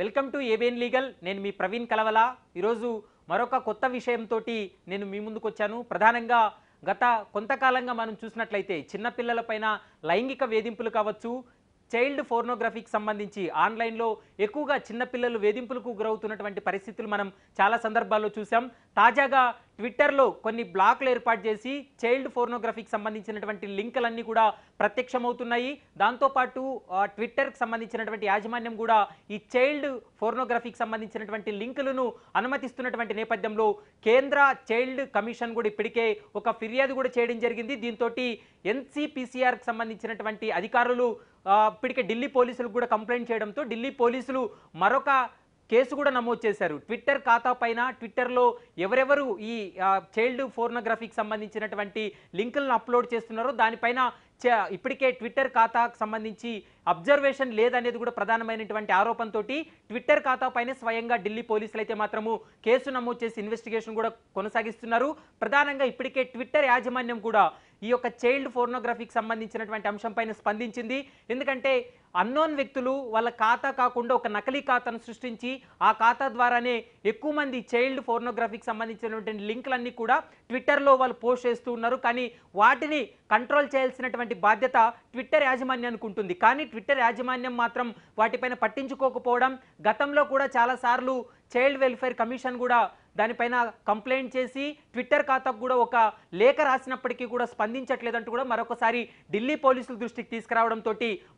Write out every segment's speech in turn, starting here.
welcome to ABN legal నేను మీ ప్రవీణ్ కలవల ఈరోజు మరొక కొత్త విషయంతో నేను మీ ముందుకు వచ్చాను ప్రధానంగా గత కొంతకాలంగా మనం చూసినట్లయితే చిన్నపిల్లలపైన లైంగిక వేధింపులు కావచ్చు చైల్డ్ ఫోర్నోగ్రఫీకి సంబంధించి ఆన్లైన్లో ఎక్కువగా చిన్నపిల్లలు వేధింపులకు గురవుతున్నటువంటి పరిస్థితులు మనం చాలా సందర్భాల్లో చూసాం తాజాగా ట్విట్టర్లో కొన్ని బ్లాక్లు ఏర్పాటు చేసి చైల్డ్ ఫోర్నోగ్రఫీకి సంబంధించినటువంటి లింకులన్నీ కూడా ప్రత్యక్షమవుతున్నాయి దాంతోపాటు ట్విట్టర్కి సంబంధించినటువంటి యాజమాన్యం కూడా ఈ చైల్డ్ ఫోర్నోగ్రఫీకి సంబంధించినటువంటి లింకులను అనుమతిస్తున్నటువంటి నేపథ్యంలో కేంద్ర చైల్డ్ కమిషన్ కూడా ఇప్పటికే ఒక ఫిర్యాదు కూడా చేయడం జరిగింది దీంతో ఎన్సిపిసిఆర్కి సంబంధించినటువంటి అధికారులు ఇప్పటికే ఢిల్లీ పోలీసులకు కూడా కంప్లైంట్ చేయడంతో ఢిల్లీ పోలీసులు మరొక కేసు కూడా నమోదు చేశారు ట్విట్టర్ ఖాతా పైన ట్విట్టర్లో ఎవరెవరు ఈ చైల్డ్ ఫోర్నోగ్రఫీకి సంబంధించినటువంటి లింకులను అప్లోడ్ చేస్తున్నారో దానిపైన ఇప్పటికే ట్విట్టర్ ఖాతాకు సంబంధించి అబ్జర్వేషన్ లేదనేది కూడా ప్రధానమైనటువంటి ఆరోపణతో ట్విట్టర్ ఖాతా పైన స్వయంగా ఢిల్లీ పోలీసులు అయితే మాత్రము కేసు నమోదు చేసి ఇన్వెస్టిగేషన్ కూడా కొనసాగిస్తున్నారు ప్రధానంగా ఇప్పటికే ట్విట్టర్ యాజమాన్యం కూడా ఈ యొక్క చైల్డ్ ఫోర్నోగ్రఫీకి సంబంధించినటువంటి అంశంపైన స్పందించింది ఎందుకంటే అన్నోన్ వ్యక్తులు వాళ్ళ ఖాతా కాకుండా ఒక నకిలీ ఖాతాను సృష్టించి ఆ ఖాతా ద్వారానే ఎక్కువ మంది చైల్డ్ ఫోర్నోగ్రఫీకి సంబంధించినటువంటి లింకులన్నీ కూడా ట్విట్టర్లో వాళ్ళు పోస్ట్ చేస్తూ ఉన్నారు కానీ వాటిని కంట్రోల్ చేయాల్సినటువంటి బాధ్యత ట్విట్టర్ యాజమాన్యానికి ఉంటుంది కానీ ట్విట్టర్ యాజమాన్యం మాత్రం వాటిపైన పట్టించుకోకపోవడం గతంలో కూడా చాలాసార్లు చైల్డ్ వెల్ఫేర్ కమిషన్ కూడా దానిపైన కంప్లైంట్ చేసి ట్విట్టర్ ఖాతాకు కూడా ఒక లేఖ రాసినప్పటికీ కూడా స్పందించట్లేదంటూ కూడా మరొకసారి ఢిల్లీ పోలీసుల దృష్టికి తీసుకురావడంతో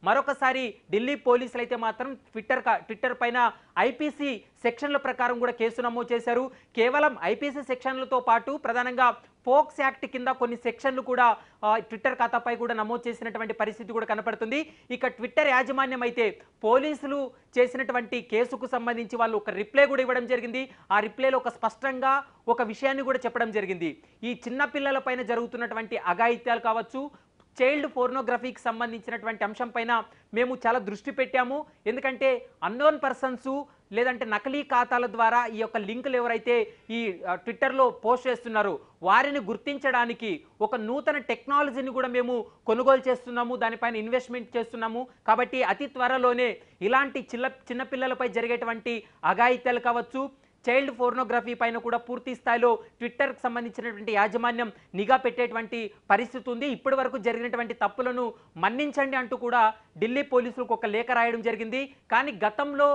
మరొకసారి ఢిల్లీ పోలీసులు అయితే మాత్రం ట్విట్టర్ ట్విట్టర్ పైన ఐపీసీ సెక్షన్ల ప్రకారం కూడా కేసు నమోదు చేశారు కేవలం ఐపీసీ సెక్షన్లతో పాటు ప్రధానంగా ఫోక్స్ యాక్ట్ కింద కొన్ని సెక్షన్లు కూడా ట్విట్టర్ ఖాతాపై కూడా నమోదు చేసినటువంటి పరిస్థితి కూడా కనపడుతుంది ఇక ట్విట్టర్ యాజమాన్యం అయితే పోలీసులు చేసినటువంటి కేసుకు సంబంధించి వాళ్ళు ఒక రిప్లై కూడా ఇవ్వడం జరిగింది ఆ రిప్లైలో ఒక స్పష్టంగా ఒక విషయాన్ని కూడా చెప్పడం జరిగింది ఈ చిన్న పైన జరుగుతున్నటువంటి అఘాయిత్యాలు కావచ్చు చైల్డ్ ఫోర్నోగ్రఫీకి సంబంధించినటువంటి అంశం పైన మేము చాలా దృష్టి పెట్టాము ఎందుకంటే అన్నోన్ పర్సన్స్ లేదంటే నకిలీ ఖాతాల ద్వారా ఈ యొక్క లింకులు ఎవరైతే ఈ ట్విట్టర్లో పోస్ట్ చేస్తున్నారో వారిని గుర్తించడానికి ఒక నూతన టెక్నాలజీని కూడా మేము కొనుగోలు చేస్తున్నాము దానిపైన ఇన్వెస్ట్మెంట్ చేస్తున్నాము కాబట్టి అతి త్వరలోనే ఇలాంటి చిన్న చిన్నపిల్లలపై జరిగేటువంటి అఘాయిత్యాలు కావచ్చు చైల్డ్ ఫోర్నోగ్రఫీ పైన కూడా పూర్తి స్థాయిలో ట్విట్టర్కి సంబంధించినటువంటి యాజమాన్యం నిఘా పెట్టేటువంటి పరిస్థితి ఉంది ఇప్పటి వరకు జరిగినటువంటి తప్పులను మన్నించండి అంటూ కూడా ఢిల్లీ పోలీసులకు ఒక లేఖ రాయడం జరిగింది కానీ గతంలో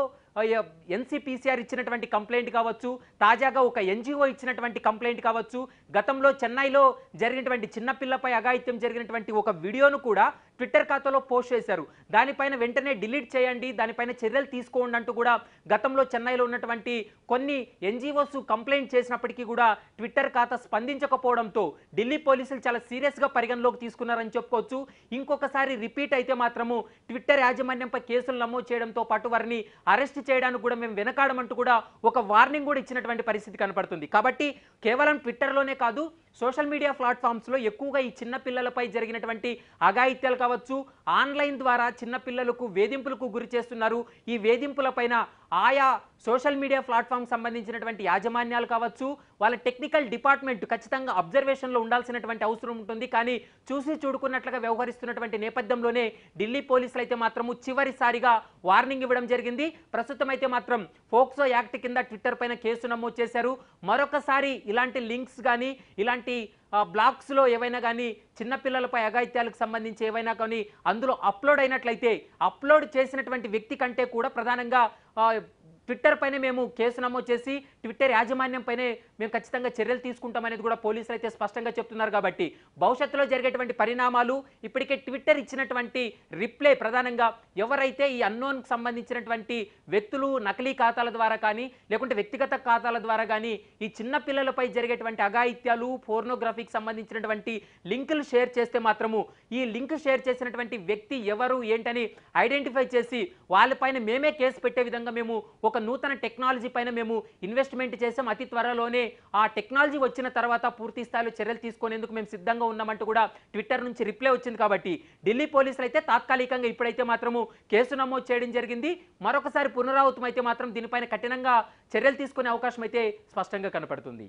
ఎన్సిపిసిఆర్ ఇచ్చినటువంటి కంప్లైంట్ కావచ్చు తాజాగా ఒక ఎన్జిఓ ఇచ్చినటువంటి కంప్లైంట్ కావచ్చు గతంలో చెన్నైలో జరిగినటువంటి చిన్నపిల్లపై అఘాయిత్యం జరిగినటువంటి ఒక వీడియోను కూడా ట్విట్టర్ ఖాతాలో పోస్ట్ చేశారు దానిపైన వెంటనే డిలీట్ చేయండి దానిపైన చర్యలు తీసుకోండి అంటూ కూడా గతంలో చెన్నైలో ఉన్నటువంటి కొన్ని ఎన్జిఓస్ కంప్లైంట్ చేసినప్పటికీ కూడా ట్విట్టర్ ఖాతా స్పందించకపోవడంతో ఢిల్లీ పోలీసులు చాలా సీరియస్గా పరిగణలోకి తీసుకున్నారని చెప్పుకోవచ్చు ఇంకొకసారి రిపీట్ అయితే మాత్రము ట్విట్టర్ యాజమాన్యంపై కేసులు నమోదు చేయడంతో పాటు వారిని అరెస్ట్ చేయడానికి కూడా మేము వెనకాడమంటూ కూడా ఒక వార్నింగ్ కూడా ఇచ్చినటువంటి పరిస్థితి కనపడుతుంది కాబట్టి కేవలం ట్విట్టర్లోనే కాదు సోషల్ మీడియా ప్లాట్ఫామ్స్లో ఎక్కువగా ఈ చిన్నపిల్లలపై జరిగినటువంటి అఘాయిత్యాలు కావచ్చు ఆన్లైన్ ద్వారా చిన్నపిల్లలకు వేధింపులకు గురి చేస్తున్నారు ఈ వేధింపులపైన ఆయా సోషల్ మీడియా ప్లాట్ఫామ్ సంబంధించినటువంటి యాజమాన్యాలు కావచ్చు వాళ్ళ టెక్నికల్ డిపార్ట్మెంట్ ఖచ్చితంగా అబ్జర్వేషన్లో ఉండాల్సినటువంటి అవసరం ఉంటుంది కానీ చూసి చూడుకున్నట్లుగా వ్యవహరిస్తున్నటువంటి నేపథ్యంలోనే ఢిల్లీ పోలీసులు అయితే మాత్రము చివరిసారిగా వార్నింగ్ ఇవ్వడం జరిగింది ప్రస్తుతం అయితే మాత్రం ఫోక్సో యాక్ట్ కింద ట్విట్టర్ పైన కేసు నమోదు చేశారు మరొకసారి ఇలాంటి లింక్స్ కానీ ఇలాంటి ఇలాంటి బ్లాగ్స్లో ఏవైనా కానీ చిన్నపిల్లలపై అఘాయిత్యాలకు సంబంధించి ఏవైనా కానీ అందులో అప్లోడ్ అయినట్లయితే అప్లోడ్ చేసినటువంటి వ్యక్తి కంటే కూడా ప్రధానంగా ట్విట్టర్ పైన మేము కేసు నమోదు చేసి ట్విట్టర్ యాజమాన్యం పైనే మేము ఖచ్చితంగా చర్యలు తీసుకుంటామనేది కూడా పోలీసులు అయితే స్పష్టంగా చెప్తున్నారు కాబట్టి భవిష్యత్తులో జరిగేటువంటి పరిణామాలు ఇప్పటికే ట్విట్టర్ ఇచ్చినటువంటి రిప్లై ప్రధానంగా ఎవరైతే ఈ అన్నోన్కి సంబంధించినటువంటి వ్యక్తులు నకిలీ ఖాతాల ద్వారా కానీ లేకుంటే వ్యక్తిగత ఖాతాల ద్వారా కానీ ఈ చిన్న పిల్లలపై జరిగేటువంటి అఘాయిత్యాలు ఫోర్నోగ్రఫీకి సంబంధించినటువంటి లింకులు షేర్ చేస్తే మాత్రము ఈ లింక్ షేర్ చేసినటువంటి వ్యక్తి ఎవరు ఏంటని ఐడెంటిఫై చేసి వాళ్ళపైన మేమే కేసు పెట్టే విధంగా మేము ఒక ఒక నూతన టెక్నాలజీ పైన మేము ఇన్వెస్ట్మెంట్ చేసాం అతి త్వరలోనే ఆ టెక్నాలజీ వచ్చిన తర్వాత పూర్తి స్థాయిలో చర్యలు తీసుకునేందుకు మేము సిద్ధంగా ఉన్నామంటూ కూడా ట్విట్టర్ నుంచి రిప్లై వచ్చింది కాబట్టి ఢిల్లీ పోలీసులు అయితే తాత్కాలికంగా ఇప్పుడైతే మాత్రము కేసు నమోదు చేయడం జరిగింది మరొకసారి పునరావృతం అయితే మాత్రం దీనిపైన కఠినంగా చర్యలు తీసుకునే అవకాశం అయితే స్పష్టంగా కనపడుతుంది